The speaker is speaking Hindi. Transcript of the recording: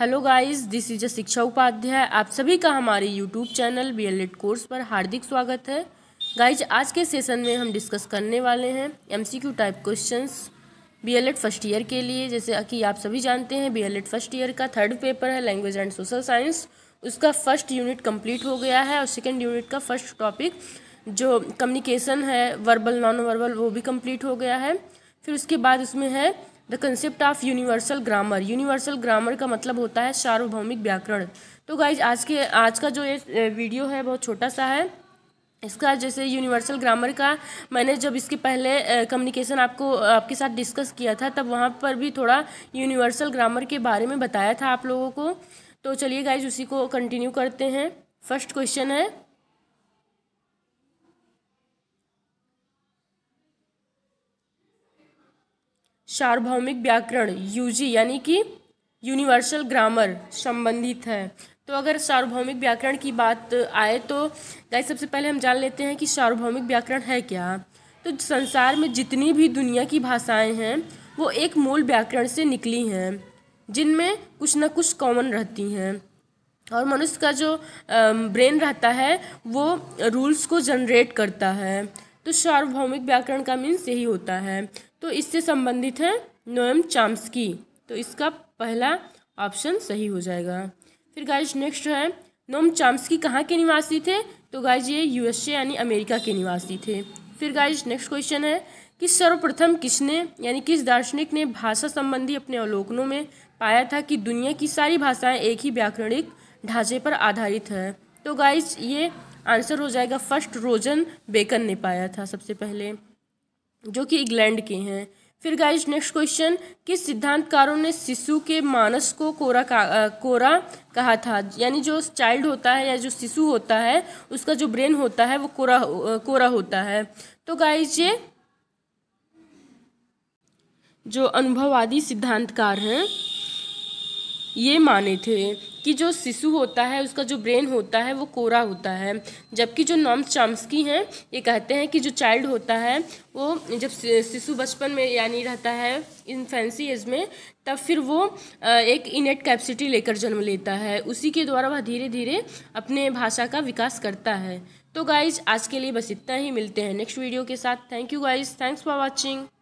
hello guys this is a Shiksha Upadhyay आप सभी का हमारे YouTube channel B L course पर हार्दिक स्वागत है गाइज आज के सेशन में हम डिस्कस करने वाले हैं MCQ type questions B L first year के लिए जैसे कि आप सभी जानते हैं बी एल फर्स्ट ईयर का थर्ड पेपर है लैंग्वेज एंड सोशल साइंस उसका फर्स्ट यूनिट कम्प्लीट हो गया है और सेकेंड यूनिट का फर्स्ट टॉपिक जो कम्युनिकेशन है वर्बल नॉन वर्बल वो भी कम्प्लीट हो गया है फिर उसके बाद उसमें है the concept of universal grammar universal grammar का मतलब होता है सार्वभौमिक व्याकरण तो गाइज आज के आज का जो ये वीडियो है बहुत छोटा सा है इसका जैसे यूनिवर्सल ग्रामर का मैंने जब इसके पहले कम्युनिकेशन आपको आपके साथ डिस्कस किया था तब वहाँ पर भी थोड़ा यूनिवर्सल ग्रामर के बारे में बताया था आप लोगों को तो चलिए गाइज उसी को कंटिन्यू करते हैं फर्स्ट क्वेश्चन है सार्वभौमिक व्याकरण यूजी यानी कि यूनिवर्सल ग्रामर संबंधित है तो अगर सार्वभौमिक व्याकरण की बात आए तो गाय सबसे पहले हम जान लेते हैं कि सार्वभौमिक व्याकरण है क्या तो संसार में जितनी भी दुनिया की भाषाएं हैं वो एक मूल व्याकरण से निकली हैं जिनमें कुछ ना कुछ कॉमन रहती हैं और मनुष्य का जो ब्रेन रहता है वो रूल्स को जनरेट करता है तो सार्वभौमिक व्याकरण का मीन्स यही होता है तो इससे संबंधित है नोएम चाम्सकी तो इसका पहला ऑप्शन सही हो जाएगा फिर गाइज नेक्स्ट है नोम चाम्सकी कहाँ के निवासी थे तो गाइज ये यूएसए यानी अमेरिका के निवासी थे फिर गाइज नेक्स्ट क्वेश्चन है कि सर्वप्रथम किसने यानी किस दार्शनिक ने भाषा संबंधी अपने अवलोकनों में पाया था कि दुनिया की सारी भाषाएं एक ही व्याकरणिक ढांचे पर आधारित है तो गाइज ये आंसर हो जाएगा फर्स्ट रोजन बेकन ने पाया था सबसे पहले जो कि इंग्लैंड के हैं फिर गाइज नेक्स्ट क्वेश्चन किस सिद्धांतकारों ने शिशु के मानस को कोरा का आ, कोरा कहा था यानी जो चाइल्ड होता है या जो शिशु होता है उसका जो ब्रेन होता है वो कोरा आ, कोरा होता है तो गाइज ये जो अनुभववादी सिद्धांतकार हैं ये माने थे कि जो शिशु होता है उसका जो ब्रेन होता है वो कोरा होता है जबकि जो नॉम चाम्सकी हैं ये कहते हैं कि जो चाइल्ड होता है वो जब शिशु बचपन में यानी रहता है इन फैंसी एज में तब फिर वो एक इनेट कैपेसिटी लेकर जन्म लेता है उसी के द्वारा वह धीरे धीरे अपने भाषा का विकास करता है तो गाइज आज के लिए बस इतना ही मिलते हैं नेक्स्ट वीडियो के साथ thank you guys thanks for watching